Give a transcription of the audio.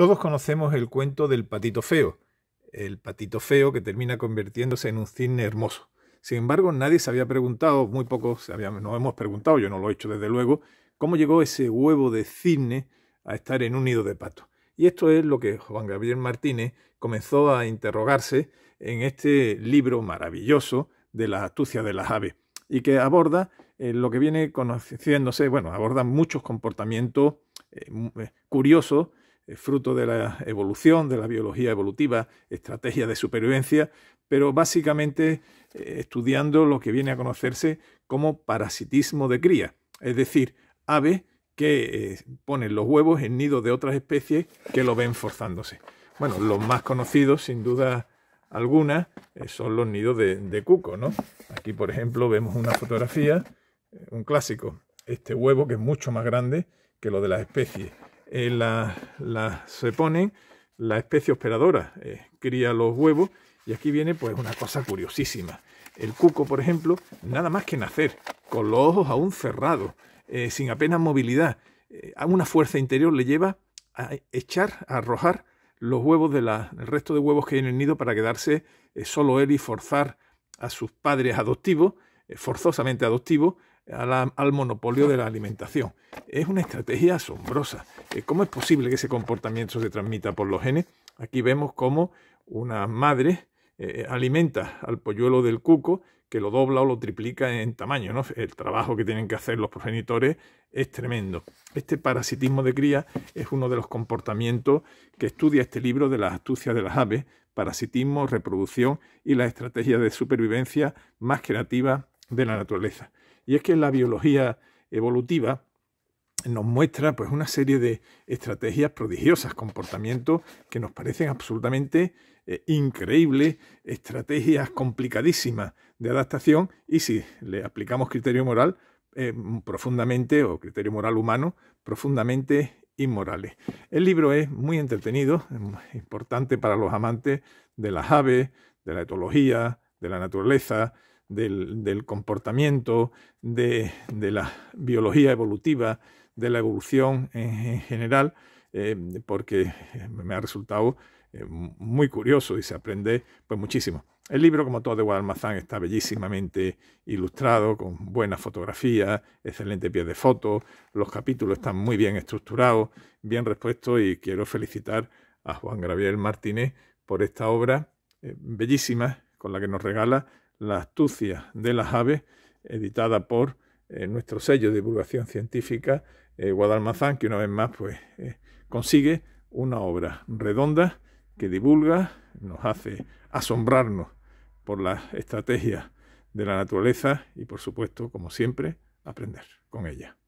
Todos conocemos el cuento del patito feo, el patito feo que termina convirtiéndose en un cisne hermoso. Sin embargo, nadie se había preguntado, muy pocos nos hemos preguntado, yo no lo he hecho desde luego, cómo llegó ese huevo de cisne a estar en un nido de pato. Y esto es lo que Juan Gabriel Martínez comenzó a interrogarse en este libro maravilloso de las astucias de las aves y que aborda eh, lo que viene conociéndose, bueno, aborda muchos comportamientos eh, eh, curiosos eh, fruto de la evolución, de la biología evolutiva, estrategia de supervivencia, pero básicamente eh, estudiando lo que viene a conocerse como parasitismo de cría, es decir, aves que eh, ponen los huevos en nidos de otras especies que lo ven forzándose. Bueno, los más conocidos, sin duda alguna, son los nidos de, cuco, ¿no? Aquí, por ejemplo, vemos una fotografía, un clásico, este huevo que es mucho más grande que lo de las especies eh, la, se ponen la especie operadora eh, cría los huevos y aquí viene pues una cosa curiosísima. El cuco, por ejemplo, nada más que nacer, con los ojos aún cerrados, eh, sin apenas movilidad, a una fuerza interior le lleva a echar, a arrojar los huevos del resto de huevos que hay en el nido para quedarse solo él y forzar a sus padres adoptivos, forzosamente adoptivos, al monopolio de la alimentación. Es una estrategia asombrosa. Eh, ¿Cómo es posible que ese comportamiento se transmita por los genes? Aquí vemos cómo una madre eh, alimenta al polluelo del cuco que lo dobla o lo triplica en tamaño. El trabajo que tienen que hacer los progenitores es tremendo. Este parasitismo de cría es uno de los comportamientos que estudia este libro de las astucias de las aves, parasitismo, reproducción y las estrategias de supervivencia más creativa de la naturaleza. Y es que la biología evolutiva nos muestra pues una serie de estrategias prodigiosas, comportamientos que nos parecen absolutamente eh, increíbles, estrategias complicadísimas de adaptación y si le aplicamos criterio moral eh, profundamente o criterio moral humano profundamente inmorales. El libro es muy entretenido, es importante para los amantes de las aves, de la etología, de la naturaleza, del, comportamiento, de, la biología evolutiva, de la evolución en, general, eh, porque me ha resultado eh, muy curioso y se aprende pues muchísimo. El libro, como todo de Guadalmazán, está bellísimamente ilustrado, con buenas fotografías excelente pie de foto, los capítulos están muy bien estructurados, bien respuestos y quiero felicitar a Juan Gabriel Martínez por esta obra eh, bellísima con la que nos regala la astucia de las aves, editada por eh, nuestro sello de divulgación científica eh, Guadalmazán, que una vez más pues, eh, consigue una obra redonda que divulga, nos hace asombrarnos por las estrategias de la naturaleza y, por supuesto, como siempre, aprender con ella.